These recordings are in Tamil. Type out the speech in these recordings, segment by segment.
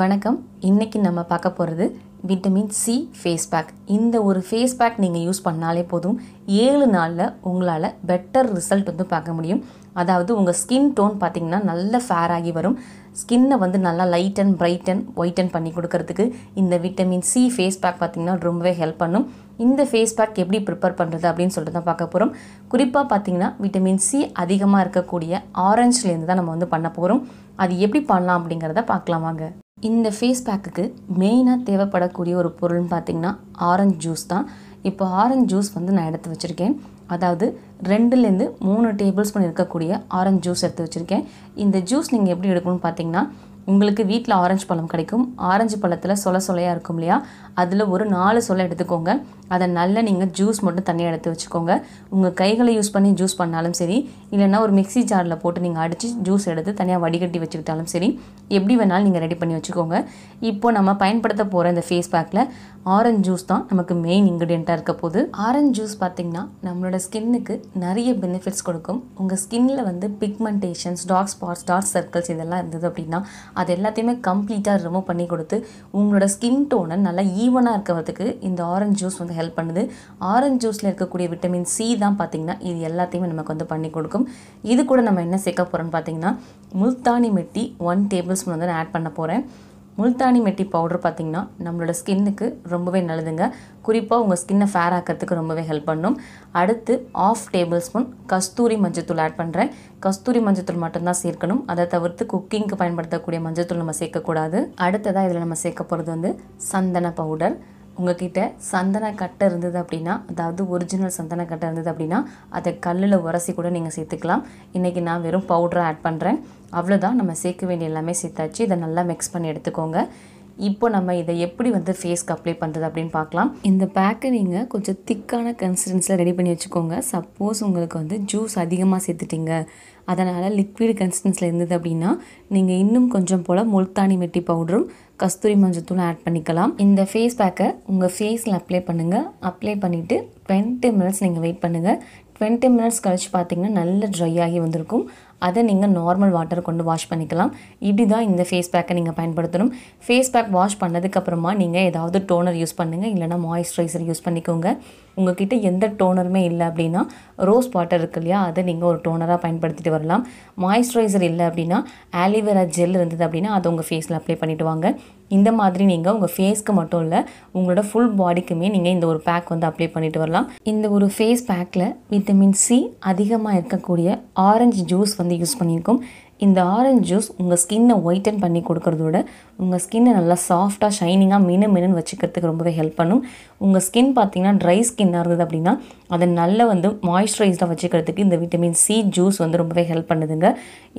வணக்கம் இன்றைக்கி நம்ம பார்க்க போகிறது விட்டமின் சி ஃபேஸ் பேக் இந்த ஒரு ஃபேஸ் பேக் நீங்கள் யூஸ் பண்ணாலே போதும் ஏழு நாளில் உங்களால் பெட்டர் ரிசல்ட் வந்து பார்க்க முடியும் அதாவது உங்கள் ஸ்கின் டோன் பார்த்திங்கன்னா நல்ல ஃபேராகி வரும் ஸ்கின்னை வந்து நல்லா light and bright and white and பண்ணி கொடுக்கறதுக்கு இந்த விட்டமின் சி ஃபேஸ் பேக் பார்த்திங்கன்னா ரொம்பவே ஹெல்ப் பண்ணும் இந்த ஃபேஸ் பேக் எப்படி ப்ரிப்பேர் பண்ணுறது அப்படின்னு சொல்லிட்டு தான் பார்க்க போகிறோம் குறிப்பாக பார்த்திங்கன்னா விட்டமின் சி அதிகமாக இருக்கக்கூடிய ஆரஞ்சுலேருந்து தான் நம்ம வந்து பண்ண போகிறோம் அது எப்படி பண்ணலாம் அப்படிங்கிறத பார்க்கலாம் வாங்க இந்த ஃபேஸ் பேக்குக்கு மெயினாக தேவைப்படக்கூடிய ஒரு பொருள்னு பார்த்திங்கன்னா ஆரஞ்சு ஜூஸ் தான் இப்போ ஆரஞ்சு ஜூஸ் வந்து நான் எடுத்து வச்சுருக்கேன் அதாவது ரெண்டுலேருந்து மூணு டேபிள் ஸ்பூன் இருக்கக்கூடிய ஆரஞ்சு ஜூஸ் எடுத்து வச்சுருக்கேன் இந்த ஜூஸ் நீங்கள் எப்படி எடுக்கணும்னு பார்த்தீங்கன்னா உங்களுக்கு வீட்டில் ஆரஞ்சு பழம் கிடைக்கும் ஆரஞ்சு பழத்தில் சொல சொலையாக இருக்கும் இல்லையா அதில் ஒரு நாலு சொலை எடுத்துக்கோங்க அதை நல்லா நீங்கள் ஜூஸ் மட்டும் தண்ணியாக எடுத்து வச்சுக்கோங்க உங்கள் கைகளை யூஸ் பண்ணி ஜூஸ் பண்ணாலும் சரி இல்லைன்னா ஒரு மிக்சி ஜாரில் போட்டு நீங்கள் அடித்து ஜூஸ் எடுத்து தனியாக வடிகட்டி வச்சுக்கிட்டாலும் சரி எப்படி வேணாலும் நீங்கள் ரெடி பண்ணி வச்சுக்கோங்க இப்போ நம்ம பயன்படுத்த போகிற இந்த ஃபேஸ் பேக்கில் ஆரஞ்சு ஜூஸ் தான் நமக்கு மெயின் இன்க்ரீடியண்ட்டாக இருக்க போது ஆரஞ்சு ஜூஸ் பார்த்திங்கன்னா நம்மளோட ஸ்கின்னுக்கு நிறைய பெனிஃபிட்ஸ் கொடுக்கும் உங்கள் ஸ்கின்னில் வந்து pigmentations dark spots dark circles இதெல்லாம் இருந்தது அப்படின்னா அது எல்லாத்தையுமே கம்ப்ளீட்டாக ரிமூவ் பண்ணி கொடுத்து உங்களோட ஸ்கின் டோனை நல்லா ஈவனாக இருக்கிறதுக்கு இந்த ஆரஞ்சு ஜூஸ் வந்து ஹெல்ப் பண்ணுது ஆரஞ்சு ஜூஸில் இருக்கக்கூடிய விட்டமின் சி தான் பார்த்திங்கன்னா இது எல்லாத்தையுமே நமக்கு வந்து பண்ணி கொடுக்கும் இது கூட நம்ம என்ன சேர்க்க போகிறோம்னு பார்த்திங்கன்னா முல்தானி மெட்டி ஒன் டேபிள் ஸ்பூன் வந்து நான் ஆட் பண்ண போகிறேன் முல்தானி மெட்டி பவுடர் பார்த்திங்கன்னா நம்மளோட ஸ்கின்னுக்கு ரொம்பவே நல்லதுங்க குறிப்பாக உங்கள் ஸ்கின்னை ஃபேர் ஆக்கிறதுக்கு ரொம்பவே ஹெல்ப் பண்ணும் அடுத்து ஆஃப் டேபிள் ஸ்பூன் கஸ்தூரி மஞ்சத்தூள் ஆட் பண்ணுறேன் கஸ்தூரி மஞ்சத்தூள் மட்டும்தான் சேர்க்கணும் அதை தவிர்த்து குக்கிங்க்கு பயன்படுத்தக்கூடிய மஞ்சத்தூள் நம்ம சேர்க்கக்கூடாது அடுத்ததாக இதில் நம்ம சேர்க்க போகிறது வந்து சந்தன பவுடர் உங்ககிட்ட சந்தன கட்டை இருந்தது அப்படின்னா அதாவது ஒரிஜினல் சந்தன கட்டை இருந்தது அப்படின்னா அதை கல்லில் உரசி கூட நீங்கள் சேர்த்துக்கலாம் இன்றைக்கி நான் வெறும் பவுடரை ஆட் பண்ணுறேன் அவ்வளோதான் நம்ம சேர்க்க வேண்டிய எல்லாமே சேர்த்தாச்சு இதை நல்லா மிக்ஸ் பண்ணி எடுத்துக்கோங்க இப்போ நம்ம இதை எப்படி வந்து ஃபேஸ்க்கு அப்ளை பண்ணுறது அப்படின்னு பார்க்கலாம் இந்த பேக்கை நீங்கள் கொஞ்சம் திக்கான கன்சிஸ்டன்ஸில் ரெடி பண்ணி வச்சுக்கோங்க சப்போஸ் உங்களுக்கு வந்து ஜூஸ் அதிகமாக சேர்த்துட்டிங்க அதனால் லிக்விட் கன்சிஸ்டன்ஸில் இருந்தது அப்படின்னா நீங்கள் இன்னும் கொஞ்சம் போல் முல்தானி மெட்டி பவுடரும் கஸ்தூரி மஞ்சத்தூள் ஆட் பண்ணிக்கலாம் இந்த ஃபேஸ் பேக்கை உங்கள் ஃபேஸில் அப்ளை பண்ணுங்கள் அப்ளை பண்ணிவிட்டு டுவெண்ட்டி மினிட்ஸ் நீங்கள் வெயிட் பண்ணுங்கள் டுவெண்ட்டி மினிட்ஸ் கழிச்சு பார்த்தீங்கன்னா நல்ல ட்ரை ஆகி வந்திருக்கும் அதை நீங்கள் நார்மல் வாட்டர் கொண்டு வாஷ் பண்ணிக்கலாம் இப்படி தான் இந்த ஃபேஸ் பேக்கை நீங்கள் பயன்படுத்தணும் ஃபேஸ் பேக் வாஷ் பண்ணதுக்கப்புறமா நீங்கள் ஏதாவது டோனர் யூஸ் பண்ணுங்கள் இல்லைனா மாய்ஸ்சரைசர் யூஸ் பண்ணிக்கோங்க உங்ககிட்ட எந்த டோனருமே இல்லை அப்படின்னா ரோஸ் வாட்டர் இருக்கு இல்லையா அதை நீங்கள் ஒரு டோனராக பயன்படுத்திட்டு வரலாம் மாய்ஸ்சரைசர் இல்லை அப்படின்னா ஆலிவேரா ஜெல் இருந்தது அப்படின்னா அதை உங்கள் ஃபேஸில் அப்ளை பண்ணிவிட்டு வாங்க இந்த மாதிரி நீங்கள் உங்கள் ஃபேஸ்க்கு மட்டும் இல்லை உங்களோட ஃபுல் பாடிக்குமே நீங்கள் இந்த ஒரு பேக் வந்து அப்ளை பண்ணிட்டு வரலாம் இந்த ஒரு ஃபேஸ் பேக்கில் விட்டமின் சி அதிகமாக இருக்கக்கூடிய ஆரஞ்சு ஜூஸ் வந்து யூஸ் பண்ணியிருக்கோம் இந்த ஆரஞ்சு ஜூஸ் உங்கள் ஸ்கின்னை ஒயிட்டன் பண்ணி கொடுக்கறதோட உங்கள் ஸ்கின்னை நல்லா சாஃப்டாக ஷைனிங்காக மினு மினுன்னு வச்சுக்கிறதுக்கு ரொம்பவே ஹெல்ப் பண்ணும் உங்கள் ஸ்கின் பார்த்திங்கன்னா ட்ரை ஸ்கின்னாக இருந்தது அப்படின்னா அதை நல்லா வந்து மாய்ஸ்சரைஸ்டாக வச்சுக்கிறதுக்கு இந்த விட்டமின் சி ஜூஸ் வந்து ரொம்பவே ஹெல்ப் பண்ணுதுங்க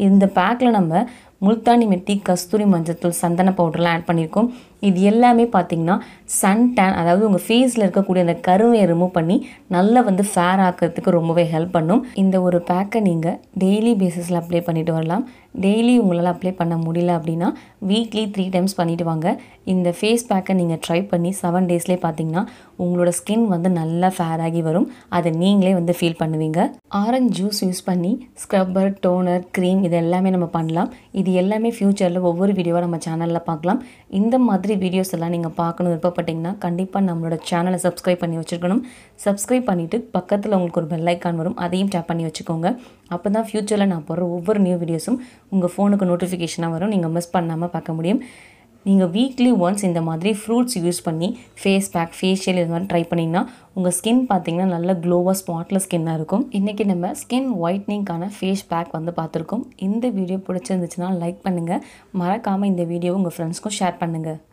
இந்த பேக்கில் நம்ம முல்தானி மெட்டி கஸ்தூரி மஞ்சத்தூள் சந்தன பவுடர்லாம் ஆட் பண்ணியிருக்கோம் இது எல்லாமே பார்த்தீங்கன்னா சன் டேன் அதாவது உங்கள் ஃபேஸில் இருக்கக்கூடிய அந்த கருவையை ரிமூவ் பண்ணி நல்லா வந்து ஃபேர் ஆக்கிறதுக்கு ரொம்பவே ஹெல்ப் பண்ணும் இந்த ஒரு பேக்கை நீங்கள் டெய்லி பேசிஸில் அப்ளை பண்ணிட்டு வரலாம் டெய்லி உங்களால் அப்ளை பண்ண முடியல அப்படின்னா வீக்லி த்ரீ டைம்ஸ் பண்ணிவிட்டு வாங்க இந்த ஃபேஸ் பேக்கை நீங்கள் ட்ரை பண்ணி செவன் டேஸ்லேயே பார்த்தீங்கன்னா உங்களோட ஸ்கின் வந்து நல்லா ஃபேர் ஆகி வரும் அதை நீங்களே வந்து ஃபீல் பண்ணுவீங்க ஆரஞ்ச் ஜூஸ் யூஸ் பண்ணி ஸ்க்ரப்பர் டோனர் க்ரீம் இது எல்லாமே நம்ம பண்ணலாம் இது எல்லாமே ஃப்யூச்சரில் ஒவ்வொரு வீடியோவாக நம்ம சேனலில் பார்க்கலாம் இந்த மாதிரி வீடியோஸ் எல்லாம் நீங்கள் பார்க்கணும் விருப்பப்பட்டிங்கன்னா கண்டிப்பாக நம்மளோட சேனலை சப்ஸ்கிரைப் பண்ணி வச்சுருக்கணும் சப்ஸ்கிரைப் பண்ணிவிட்டு பக்கத்தில் உங்களுக்கு ஒரு பெல்லைக்கான் வரும் அதையும் டேப் பண்ணி வச்சுக்கோங்க அப்போ தான் ஃப்யூச்சரில் நான் போடுற ஒவ்வொரு நியூ வீடியோஸும் உங்கள் ஃபோனுக்கு நோட்டிஃபிகேஷனாக வரும் நீங்கள் மிஸ் பண்ணாமல் பார்க்க முடியும் நீங்கள் வீக்லி ஒன்ஸ் இந்த மாதிரி ஃப்ரூட்ஸ் யூஸ் பண்ணி ஃபேஸ் பேக் ஃபேஷியல் இது மாதிரி ட்ரை பண்ணிங்கன்னா உங்கள் ஸ்கின் பார்த்திங்கன்னா நல்ல க்ளோவாக ஸ்பாட்லெஸ் ஸ்கின்னாக இருக்கும் இன்றைக்கி நம்ம ஸ்கின் ஒயிட்னிங்கான ஃபேஸ் பேக் வந்து பார்த்துருக்கோம் இந்த வீடியோ பிடிச்சிருந்துச்சுன்னா லைக் பண்ணுங்கள் மறக்காமல் இந்த வீடியோவை உங்கள் ஃப்ரெண்ட்ஸ்க்கும் ஷேர் பண்ணுங்கள்